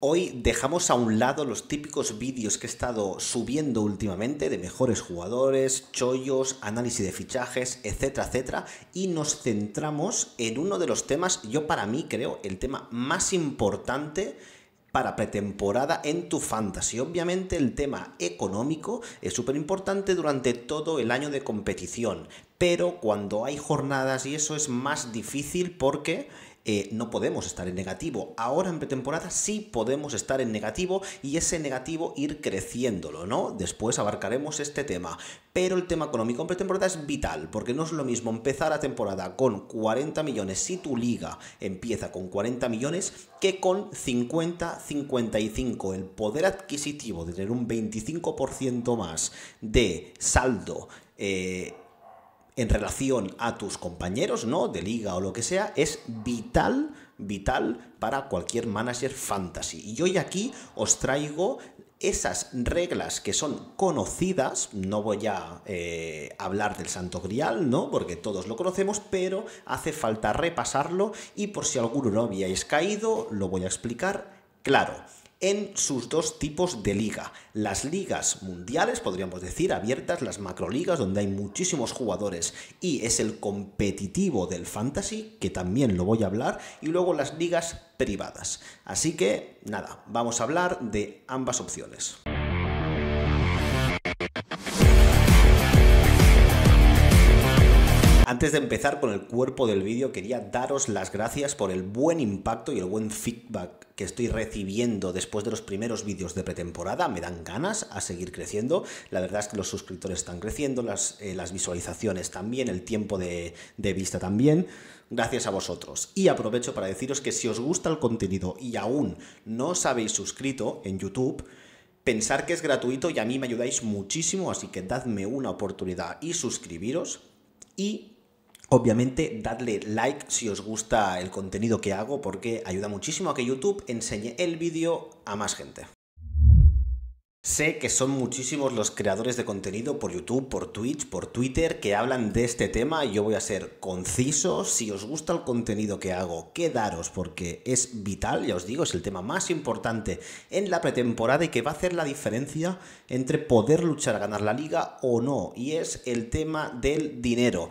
Hoy dejamos a un lado los típicos vídeos que he estado subiendo últimamente de mejores jugadores, chollos, análisis de fichajes, etcétera, etcétera, y nos centramos en uno de los temas, yo para mí creo, el tema más importante para pretemporada en tu fantasy. Obviamente el tema económico es súper importante durante todo el año de competición, pero cuando hay jornadas y eso es más difícil porque eh, no podemos estar en negativo. Ahora en pretemporada sí podemos estar en negativo y ese negativo ir creciéndolo, ¿no? Después abarcaremos este tema. Pero el tema económico en pretemporada es vital, porque no es lo mismo empezar la temporada con 40 millones si tu liga empieza con 40 millones que con 50, 55. El poder adquisitivo de tener un 25% más de saldo eh, en relación a tus compañeros, ¿no? De liga o lo que sea, es vital, vital para cualquier manager fantasy. Y hoy aquí os traigo esas reglas que son conocidas, no voy a eh, hablar del Santo Grial, ¿no? Porque todos lo conocemos, pero hace falta repasarlo y por si alguno no habíais caído, lo voy a explicar claro en sus dos tipos de liga. Las ligas mundiales, podríamos decir, abiertas, las macroligas, donde hay muchísimos jugadores y es el competitivo del fantasy, que también lo voy a hablar, y luego las ligas privadas. Así que, nada, vamos a hablar de ambas opciones. Antes de empezar con el cuerpo del vídeo, quería daros las gracias por el buen impacto y el buen feedback que estoy recibiendo después de los primeros vídeos de pretemporada. Me dan ganas a seguir creciendo. La verdad es que los suscriptores están creciendo, eh, las, visualizaciones también, el tiempo de, de vista también gracias a vosotros. Y aprovecho para deciros que si os gusta el contenido y aún no os habéis suscrito en YouTube, pensar que es gratuito y a mí me ayudáis muchísimo, así que dadme una oportunidad y suscribiros. Y Obviamente, dadle like si os gusta el contenido que hago porque ayuda muchísimo a que YouTube enseñe el vídeo a más gente. Sé que son muchísimos los creadores de contenido por YouTube, por Twitch, por Twitter que hablan de este tema. Yo voy a ser conciso. Si os gusta el contenido que hago, quedaros porque es vital, ya os digo, es el tema más importante en la pretemporada y que va a hacer la diferencia entre poder luchar a ganar la liga o no. Y es el tema del dinero.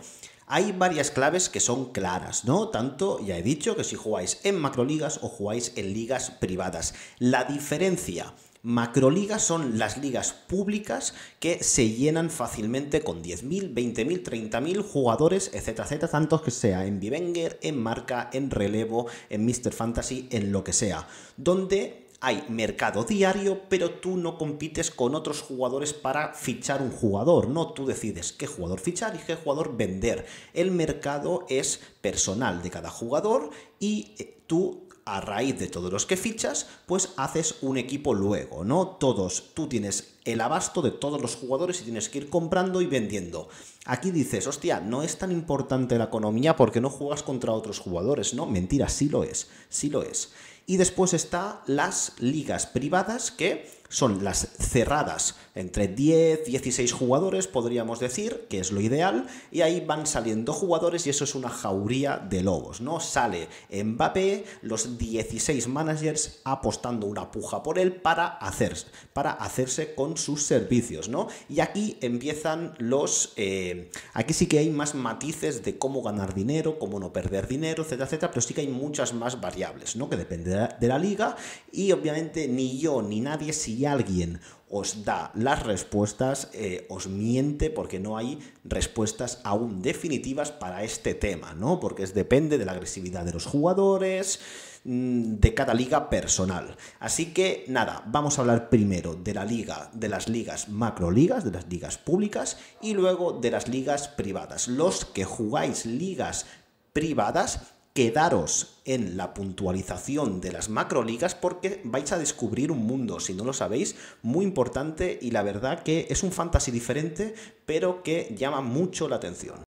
Hay varias claves que son claras, ¿no? Tanto, ya he dicho, que si jugáis en macroligas o jugáis en ligas privadas. La diferencia Macroligas son las ligas públicas que se llenan fácilmente con 10.000, 20.000, 30.000 jugadores, etcétera, etcétera, tantos que sea en Vivenger, en Marca, en Relevo, en Mr. Fantasy, en lo que sea, donde hay mercado diario, pero tú no compites con otros jugadores para fichar un jugador, no tú decides qué jugador fichar y qué jugador vender. El mercado es personal de cada jugador y eh, tú a raíz de todos los que fichas, pues haces un equipo luego, ¿no? Todos, tú tienes el abasto de todos los jugadores y tienes que ir comprando y vendiendo. Aquí dices, hostia, no es tan importante la economía porque no juegas contra otros jugadores. No, mentira, sí lo es, sí lo es. Y después están las ligas privadas, que son las cerradas entre 10, 16 jugadores, podríamos decir, que es lo ideal, y ahí van saliendo jugadores y eso es una jauría de lobos, ¿no? Sale Mbappé, los 16 managers apostando una puja por él para hacerse, para hacerse con sus servicios, ¿no? Y aquí empiezan los... Eh, aquí sí que hay más matices de cómo ganar dinero, cómo no perder dinero, etcétera, etcétera, pero sí que hay muchas más variables, ¿no? Que depende de la liga y obviamente ni yo ni nadie, si alguien os da las respuestas, eh, os miente porque no hay respuestas aún definitivas para este tema, ¿no? Porque es, depende de la agresividad de los jugadores, mm, de cada liga personal. Así que nada, vamos a hablar primero de la liga, de las ligas macro ligas de las ligas públicas y luego de las ligas privadas. Los que jugáis ligas privadas, quedaros en la puntualización de las macro ligas porque vais a descubrir un mundo, si no lo sabéis, muy importante y la verdad que es un fantasy diferente, pero que llama mucho la atención.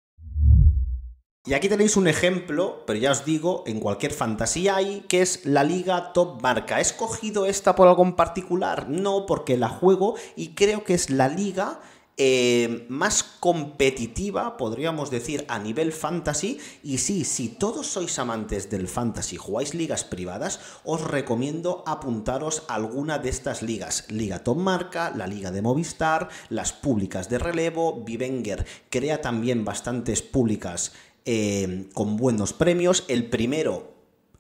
Y aquí tenéis un ejemplo, pero ya os digo, en cualquier fantasía hay, que es la liga top marca. ¿He escogido esta por algo en particular? No, porque la juego y creo que es la liga eh, más competitiva, podríamos decir, a nivel fantasy. Y sí, si todos sois amantes del fantasy, jugáis ligas privadas, os recomiendo apuntaros a alguna de estas ligas. Liga Top Marca, la Liga de Movistar, las públicas de relevo, Vivenger crea también bastantes públicas eh, con buenos premios. El primero,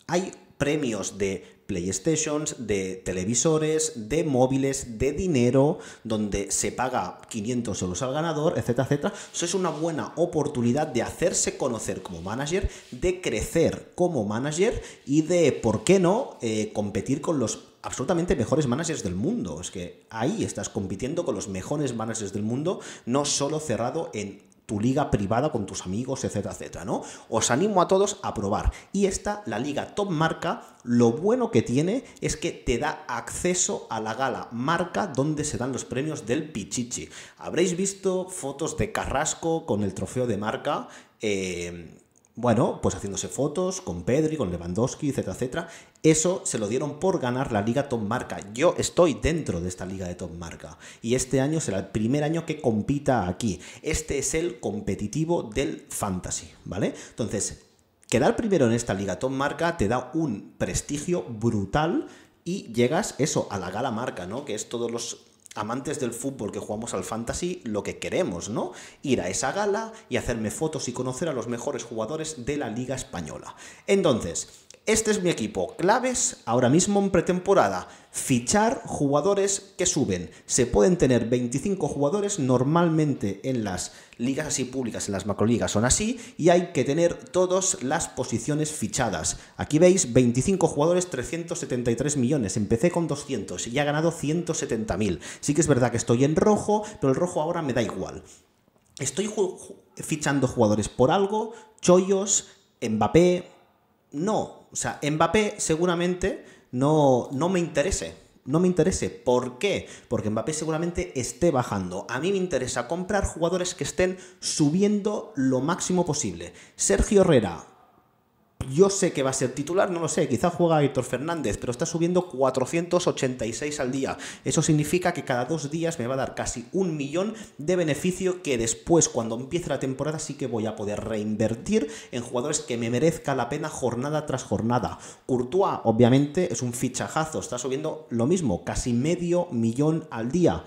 hay premios de PlayStations, de televisores, de móviles, de dinero, donde se paga 500 euros al ganador, etcétera, etcétera. Eso es una buena oportunidad de hacerse conocer como manager, de crecer como manager y de, ¿por qué no?, eh, competir con los absolutamente mejores managers del mundo. Es que ahí estás compitiendo con los mejores managers del mundo, no solo cerrado en tu liga privada con tus amigos, etcétera, etcétera, ¿no? Os animo a todos a probar. Y esta, la liga Top Marca, lo bueno que tiene es que te da acceso a la gala Marca donde se dan los premios del Pichichi. Habréis visto fotos de Carrasco con el trofeo de Marca. Eh, bueno, pues haciéndose fotos con Pedri, con Lewandowski, etcétera, etcétera. Eso se lo dieron por ganar la Liga Top Marca. Yo estoy dentro de esta Liga de Top Marca y este año será el primer año que compita aquí. Este es el competitivo del Fantasy, ¿vale? Entonces, quedar primero en esta Liga Top Marca te da un prestigio brutal y llegas eso a la gala marca, ¿no? Que es todos los amantes del fútbol que jugamos al fantasy lo que queremos, ¿no? Ir a esa gala y hacerme fotos y conocer a los mejores jugadores de la Liga española. Entonces, este es mi equipo. Claves ahora mismo en pretemporada. Fichar jugadores que suben. Se pueden tener 25 jugadores normalmente en las ligas así públicas, en las macroligas son así, y hay que tener todas las posiciones fichadas. Aquí veis 25 jugadores, 373 millones. Empecé con 200 y ha ganado 170.000. Sí que es verdad que estoy en rojo, pero el rojo ahora me da igual. Estoy fichando jugadores por algo, chollos, Mbappé, no, o sea, Mbappé seguramente no, no me interese. No me interese. ¿Por qué? Porque Mbappé seguramente esté bajando. A mí me interesa comprar jugadores que estén subiendo lo máximo posible. Sergio Herrera, yo sé que va a ser titular, no lo sé, quizá juega Víctor Fernández, pero está subiendo 486 al día. Eso significa que cada dos días me va a dar casi un millón de beneficio que después, cuando empiece la temporada, sí que voy a poder reinvertir en jugadores que me merezca la pena jornada tras jornada. Courtois, obviamente, es un fichajazo, está subiendo lo mismo, casi medio millón al día.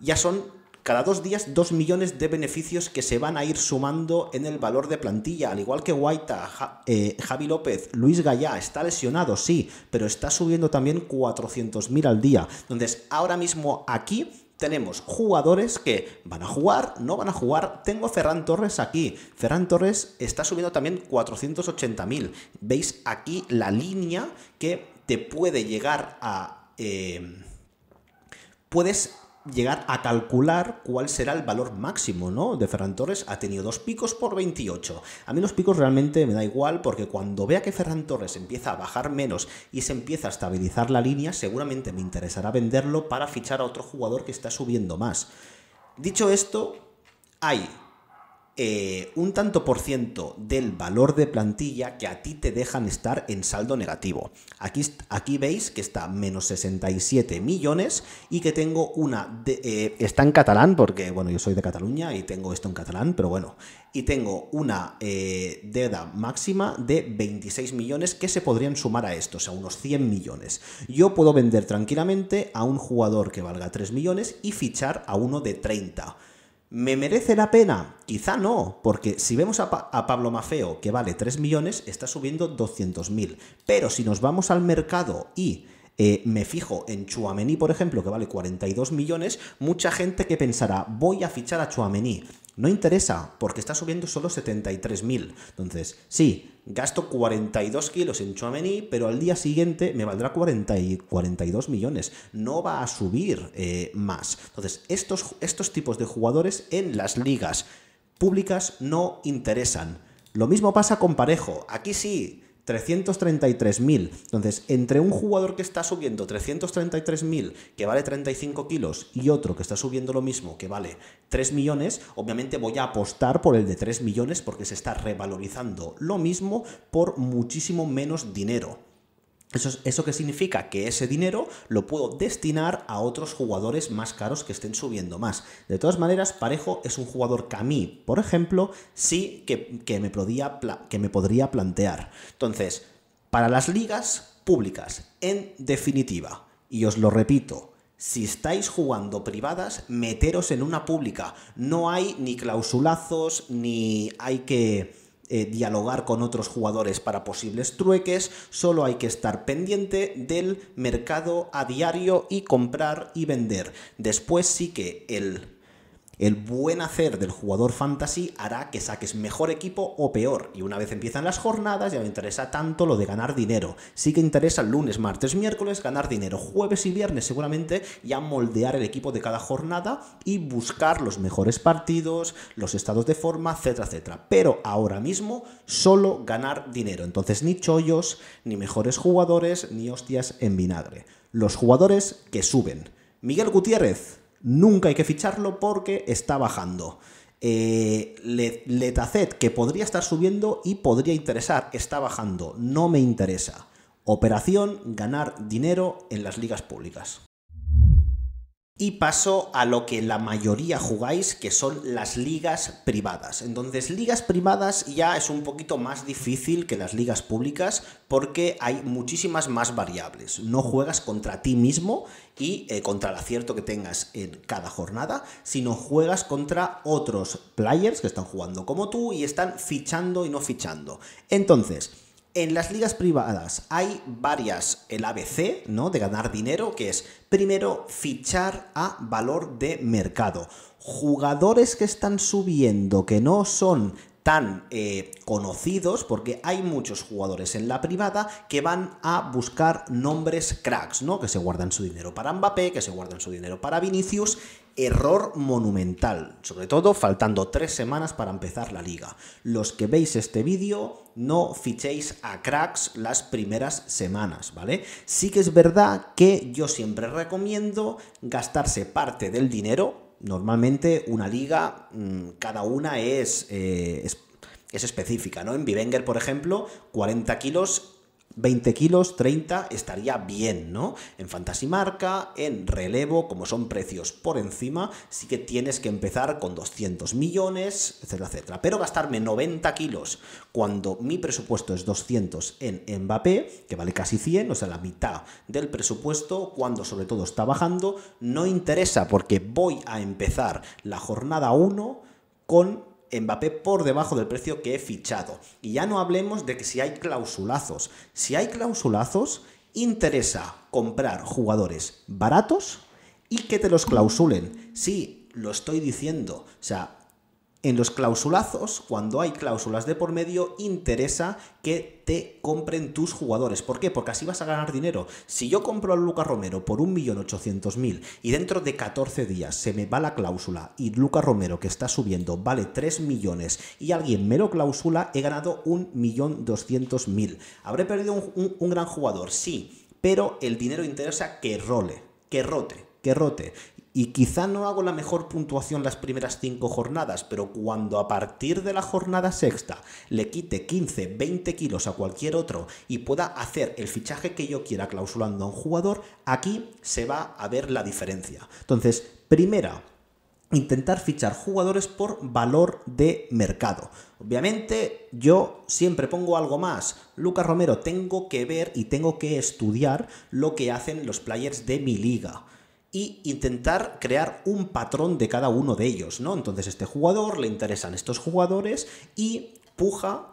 Ya son cada dos días dos millones de beneficios que se van a ir sumando en el valor de plantilla, al igual que Guaita, eh, Javi López, Luis Gallá, está lesionado, sí, pero está subiendo también 400.000 al día. Entonces, ahora mismo aquí tenemos jugadores que van a jugar, no van a jugar. Tengo Ferran Torres aquí. Ferran Torres está subiendo también 480.000. Veis aquí la línea que te puede llegar a... Eh, puedes llegar a calcular cuál será el valor máximo, ¿no? De Ferran Torres ha tenido dos picos por 28. A mí los picos realmente me da igual porque cuando vea que Ferran Torres empieza a bajar menos y se empieza a estabilizar la línea, seguramente me interesará venderlo para fichar a otro jugador que está subiendo más. Dicho esto, hay eh, un tanto por ciento del valor de plantilla que a ti te dejan estar en saldo negativo. Aquí, aquí veis que está menos 67 millones y que tengo una... De, eh, está en catalán porque, bueno, yo soy de Cataluña y tengo esto en catalán, pero bueno. Y tengo una deda eh, deuda máxima de 26 millones que se podrían sumar a estos a unos 100 millones. Yo puedo vender tranquilamente a un jugador que valga 3 millones y fichar a uno de 30 ¿Me merece la pena? Quizá no, porque si vemos a, Pablo Mafeo, que vale 3 millones, está subiendo 200.000. Pero si nos vamos al mercado y eh, me fijo en Chuamení, por ejemplo, que vale 42 millones, mucha gente que pensará, voy a fichar a Chuamení. No interesa, porque está subiendo solo 73.000. Entonces, sí, gasto 42 kilos en Chuamení, pero al día siguiente me valdrá 40 42 millones. No va a subir eh, más. Entonces, estos, estos tipos de jugadores en las ligas públicas no interesan. Lo mismo pasa con Parejo. Aquí sí, 333.000. Entonces, entre un jugador que está subiendo 333.000, que vale 35 kilos, y otro que está subiendo lo mismo, que vale 3 millones, obviamente voy a apostar por el de 3 millones porque se está revalorizando lo mismo por muchísimo menos dinero. Eso, eso que significa que ese dinero lo puedo destinar a otros jugadores más caros que estén subiendo más. De todas maneras, Parejo es un jugador que a mí, por ejemplo, sí que, me, que me podría plantear. Entonces, para las ligas públicas, en definitiva, y os lo repito, si estáis jugando privadas, meteros en una pública. No hay ni clausulazos, ni hay que eh, dialogar con otros jugadores para posibles trueques, solo hay que estar pendiente del mercado a diario y comprar y vender. Después sí que el el buen hacer del jugador fantasy hará que saques mejor equipo o peor. Y una vez empiezan las jornadas, ya no interesa tanto lo de ganar dinero. Sí que interesa lunes, martes, miércoles ganar dinero. Jueves y viernes seguramente ya moldear el equipo de cada jornada y buscar los mejores partidos, los estados de forma, etcétera, etcétera. Pero ahora mismo solo ganar dinero. Entonces ni chollos, ni mejores jugadores, ni hostias en vinagre. Los jugadores que suben. Miguel Gutiérrez, nunca hay que ficharlo porque está bajando. Eh, Letacet, que podría estar subiendo y podría interesar, está bajando, no me interesa. Operación, ganar dinero en las ligas públicas. Y paso a lo que la mayoría jugáis, que son las ligas privadas. Entonces, ligas privadas ya es un poquito más difícil que las ligas públicas porque hay muchísimas más variables. No juegas contra ti mismo y eh, contra el acierto que tengas en cada jornada, sino juegas contra otros players que están jugando como tú y están fichando y no fichando. Entonces, en las ligas privadas hay varias, el ABC, ¿no? De ganar dinero, que es primero fichar a valor de mercado. Jugadores que están subiendo, que no son tan eh, conocidos, porque hay muchos jugadores en la privada que van a buscar nombres cracks, ¿no? Que se guardan su dinero para Mbappé, que se guardan su dinero para Vinicius Error monumental, sobre todo faltando tres semanas para empezar la liga. Los que veis este vídeo, no fichéis a cracks las primeras semanas, ¿vale? Sí que es verdad que yo siempre recomiendo gastarse parte del dinero. Normalmente una liga, mm, cada una eh, es, es, específica, ¿no? En Vivenger por ejemplo, 40 kilos 20 kilos, 30, estaría bien, ¿no? En Fantasy Marca, en relevo, como son precios por encima, sí que tienes que empezar con 200 millones, etcétera, etcétera. Pero gastarme 90 kilos cuando mi presupuesto es 200 en Mbappé, que vale casi 100, o sea, la mitad del presupuesto, cuando sobre todo está bajando, no interesa porque voy a empezar la jornada 1 con Mbappé por debajo del precio que he fichado. Y ya no hablemos de que si hay clausulazos. Si hay clausulazos, interesa comprar jugadores baratos y que te los clausulen. Sí, lo estoy diciendo. O sea, en los clausulazos, cuando hay cláusulas de por medio, interesa que te compren tus jugadores. ¿Por qué? Porque así vas a ganar dinero. Si yo compro a Lucas Romero por 1.800.000 y dentro de 14 días se me va la cláusula y Lucas Romero que está subiendo vale 3 millones y alguien me lo clausula, he ganado 1.200.000. ¿Habré perdido un gran jugador? Sí, pero el dinero interesa que role, que rote que rote. Y quizá no hago la mejor puntuación las primeras cinco jornadas, pero cuando a partir de la jornada sexta le quite 15, 20 kilos a cualquier otro y pueda hacer el fichaje que yo quiera clausulando a un jugador, aquí se va a ver la diferencia. Entonces, primera, intentar fichar jugadores por valor de mercado. Obviamente yo siempre pongo algo más. Lucas Romero, tengo que ver y tengo que estudiar lo que hacen los players de mi liga y intentar crear un patrón de cada uno de ellos, ¿no? Entonces, este jugador le interesan estos jugadores y puja.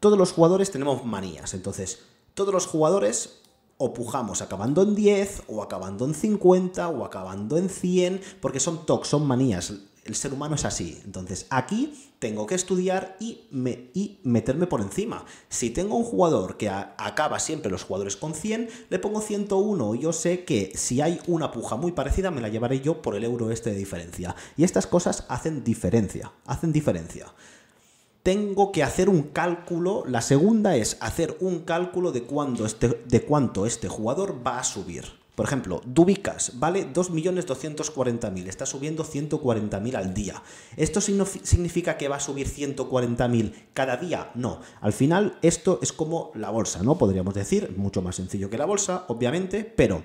Todos los jugadores tenemos manías, entonces todos los jugadores o pujamos acabando en 10, o acabando en 50, o acabando en 100, porque son tocs, son manías el ser humano es así. Entonces, aquí tengo que estudiar y, meterme por encima. Si tengo un jugador que acaba siempre los jugadores con 100, le pongo 101. Yo sé que si hay una puja muy parecida, me la llevaré yo por el euro este de diferencia. Y estas cosas hacen diferencia, hacen diferencia. Tengo que hacer un cálculo. La segunda es hacer un cálculo de, este, de cuánto este jugador va a subir. Por ejemplo, Dubicas vale 2.240.000, está subiendo 140.000 al día. ¿Esto significa que va a subir 140.000 cada día? No. Al final, esto es como la bolsa, ¿no? Podríamos decir, mucho más sencillo que la bolsa, obviamente, pero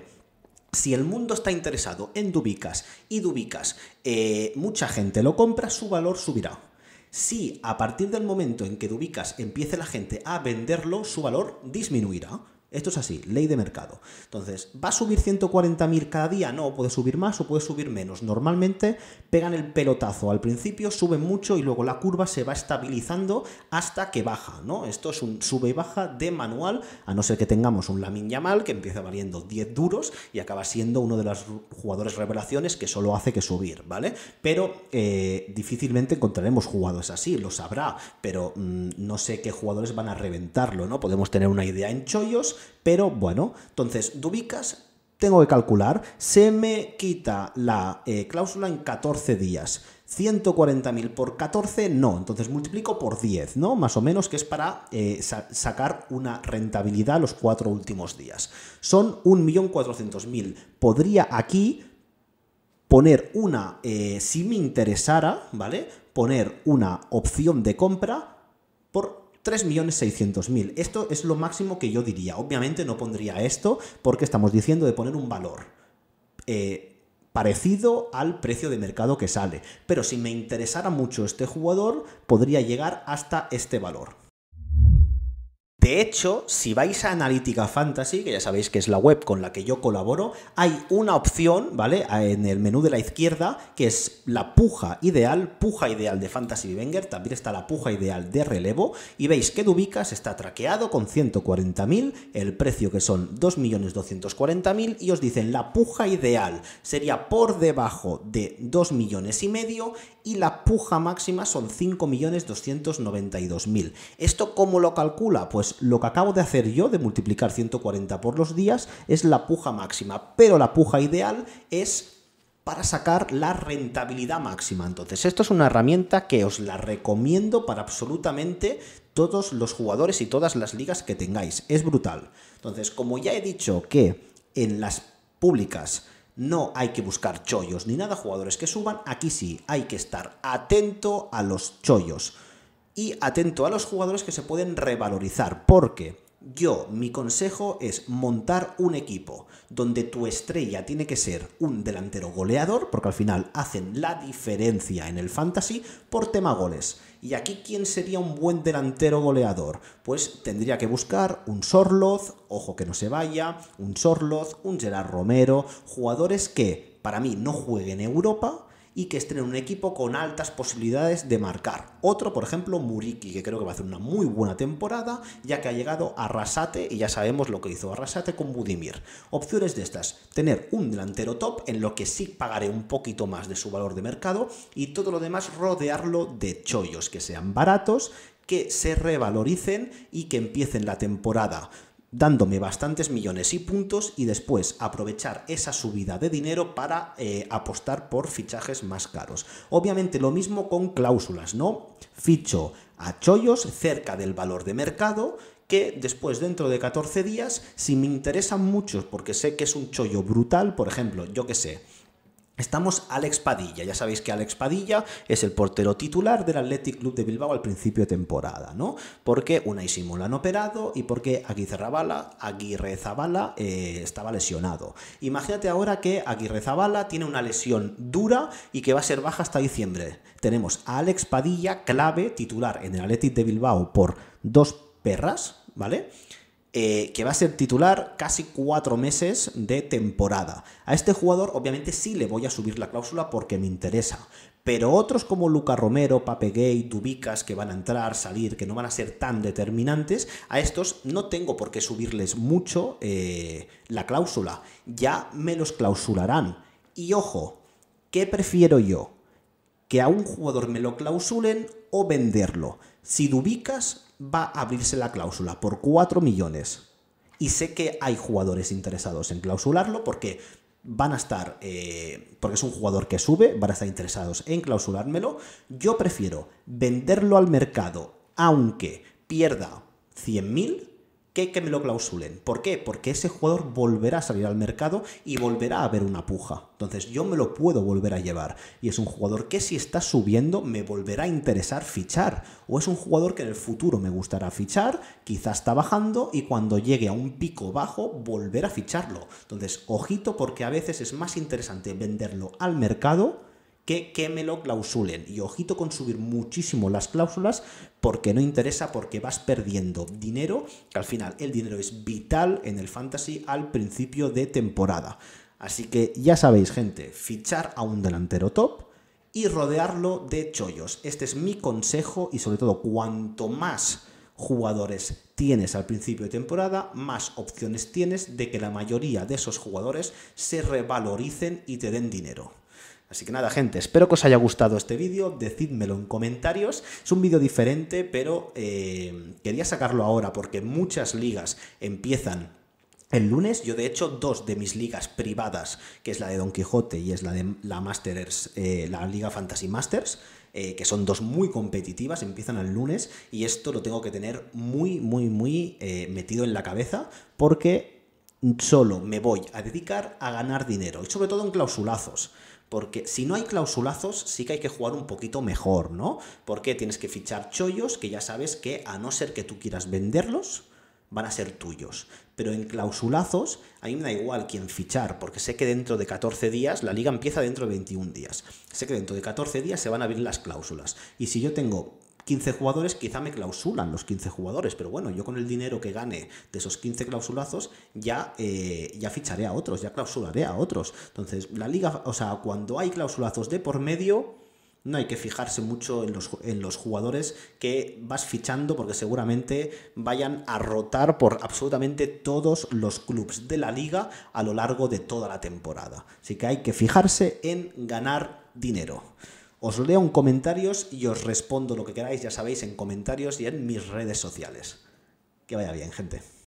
si el mundo está interesado en Dubicas y Dubicas eh, mucha gente lo compra, su valor subirá. Si a partir del momento en que Dubicas empiece la gente a venderlo, su valor disminuirá. Esto es así, ley de mercado. Entonces, ¿va a subir 140.000 cada día? No, puede subir más o puede subir menos. Normalmente pegan el pelotazo al principio, suben mucho y luego la curva se va estabilizando hasta que baja, ¿no? Esto es un sube y baja de manual, a no ser que tengamos un Lamin Yamal que empieza valiendo 10 duros y acaba siendo uno de los jugadores revelaciones que solo hace que subir, ¿vale? Pero eh, difícilmente encontraremos jugadores así, lo sabrá, pero mm, no sé qué jugadores van a reventarlo, ¿no? Podemos tener una idea en chollos pero bueno, entonces, Dubicas tengo que calcular, se me quita la eh, cláusula en 14 días. 140.000 por 14, no, entonces multiplico por 10, ¿no? Más o menos que es para eh, sacar una rentabilidad los cuatro últimos días. Son 1.400.000. Podría aquí poner una, eh, si me interesara, ¿vale? Poner una opción de compra por 3.600.000. Esto es lo máximo que yo diría. Obviamente no pondría esto porque estamos diciendo de poner un valor eh, parecido al precio de mercado que sale. Pero si me interesara mucho este jugador, podría llegar hasta este valor. De hecho, si vais a Analítica Fantasy, que ya sabéis que es la web con la que yo colaboro, hay una opción, ¿vale? En el menú de la izquierda, que es la puja ideal, puja ideal de Fantasy Wenger, también está la puja ideal de relevo, y veis que Dubicas está traqueado con 140.000, el precio que son 2.240.000, y os dicen la puja ideal sería por debajo de 2 millones y medio, y la puja máxima son 5.292.000. ¿Esto cómo lo calcula? Pues lo que acabo de hacer yo, de multiplicar 140 por los días, es la puja máxima, pero la puja ideal es para sacar la rentabilidad máxima. Entonces, esto es una herramienta que os la recomiendo para absolutamente todos los jugadores y todas las ligas que tengáis. Es brutal. Entonces, como ya he dicho que en las públicas no hay que buscar chollos ni nada, jugadores que suban, aquí sí, hay que estar atento a los chollos y atento a los jugadores que se pueden revalorizar, porque yo, mi consejo es montar un equipo donde tu estrella tiene que ser un delantero goleador, porque al final hacen la diferencia en el fantasy por tema goles. Y aquí, ¿quién sería un buen delantero goleador? Pues tendría que buscar un Sorloz, ojo que no se vaya, un Sorloz, un Gerard Romero, jugadores que, para mí, no jueguen Europa, y que en un equipo con altas posibilidades de marcar. Otro, por ejemplo, Muriki, que creo que va a hacer una muy buena temporada, ya que ha llegado a Arrasate y ya sabemos lo que hizo Arrasate con Budimir. Opciones de estas, tener un delantero top en lo que sí pagaré un poquito más de su valor de mercado y todo lo demás rodearlo de chollos que sean baratos, que se revaloricen y que empiecen la temporada dándome bastantes millones y puntos y después aprovechar esa subida de dinero para eh, apostar por fichajes más caros. Obviamente lo mismo con cláusulas, ¿no? Ficho a chollos cerca del valor de mercado que después dentro de 14 días, si me interesan muchos porque sé que es un chollo brutal, por ejemplo, yo que sé, Estamos Alex Padilla, ya sabéis que Alex Padilla es el portero titular del Athletic Club de Bilbao al principio de temporada, ¿no? Porque una Simón lo han operado y porque Aguirre Zabala, Aguirre Zabala eh, estaba lesionado. Imagínate ahora que Aguirre Zabala tiene una lesión dura y que va a ser baja hasta diciembre. Tenemos a Alex Padilla, clave, titular en el Athletic de Bilbao por dos perras, ¿vale? Eh, que va a ser titular casi cuatro meses de temporada. A este jugador obviamente sí le voy a subir la cláusula porque me interesa, pero otros como Luca Romero, Pape Gay, Dubicas, que van a entrar, salir, que no van a ser tan determinantes, a estos no tengo por qué subirles mucho eh, la cláusula, ya me los clausularán. Y ojo, ¿qué prefiero yo? ¿Que a un jugador me lo clausulen o venderlo? Si Dubicas va a abrirse la cláusula por 4 millones. Y sé que hay jugadores interesados en clausularlo porque van a estar, eh, porque es un jugador que sube, van a estar interesados en clausulármelo. Yo prefiero venderlo al mercado aunque pierda 100.000 que, me lo clausulen. ¿Por qué? Porque ese jugador volverá a salir al mercado y volverá a haber una puja. Entonces yo me lo puedo volver a llevar. Y es un jugador que si está subiendo me volverá a interesar fichar. O es un jugador que en el futuro me gustará fichar, quizás está bajando y cuando llegue a un pico bajo volver a ficharlo. Entonces ojito porque a veces es más interesante venderlo al mercado que, me lo clausulen. Y ojito con subir muchísimo las cláusulas porque no interesa, porque vas perdiendo dinero, que al final el dinero es vital en el fantasy al principio de temporada. Así que ya sabéis, gente, fichar a un delantero top y rodearlo de chollos. Este es mi consejo y sobre todo cuanto más jugadores tienes al principio de temporada, más opciones tienes de que la mayoría de esos jugadores se revaloricen y te den dinero. Así que nada, gente, espero que os haya gustado este vídeo, decídmelo en comentarios. Es un vídeo diferente, pero eh, quería sacarlo ahora porque muchas ligas empiezan el lunes, yo de hecho, dos de mis ligas privadas, que es la de Don Quijote y es la de la Masters, eh, la Liga Fantasy Masters, eh, que son dos muy competitivas, empiezan el lunes, y esto lo tengo que tener muy, muy, muy metido en la cabeza, porque solo me voy a dedicar a ganar dinero, y sobre todo en clausulazos. Porque si no hay clausulazos, sí que hay que jugar un poquito mejor, ¿no? Porque tienes que fichar chollos que ya sabes que a no ser que tú quieras venderlos, van a ser tuyos. Pero en clausulazos, a mí me da igual quién fichar, porque sé que dentro de 14 días, la liga empieza dentro de 21 días, sé que dentro de 14 días se van a abrir las cláusulas. Y si yo tengo 15 jugadores, quizá me clausulan los 15 jugadores, pero bueno, yo con el dinero que gane de esos 15 clausulazos ya, eh, ya ficharé a otros, ya clausularé a otros. Entonces, la liga, o sea, cuando hay clausulazos de por medio, no hay que fijarse mucho en los, en los, jugadores que vas fichando porque seguramente vayan a rotar por absolutamente todos los clubes de la liga a lo largo de toda la temporada. Así que hay que fijarse en ganar dinero. Os leo en comentarios y os respondo lo que queráis, ya sabéis, en comentarios y en mis redes sociales. Que vaya bien, gente.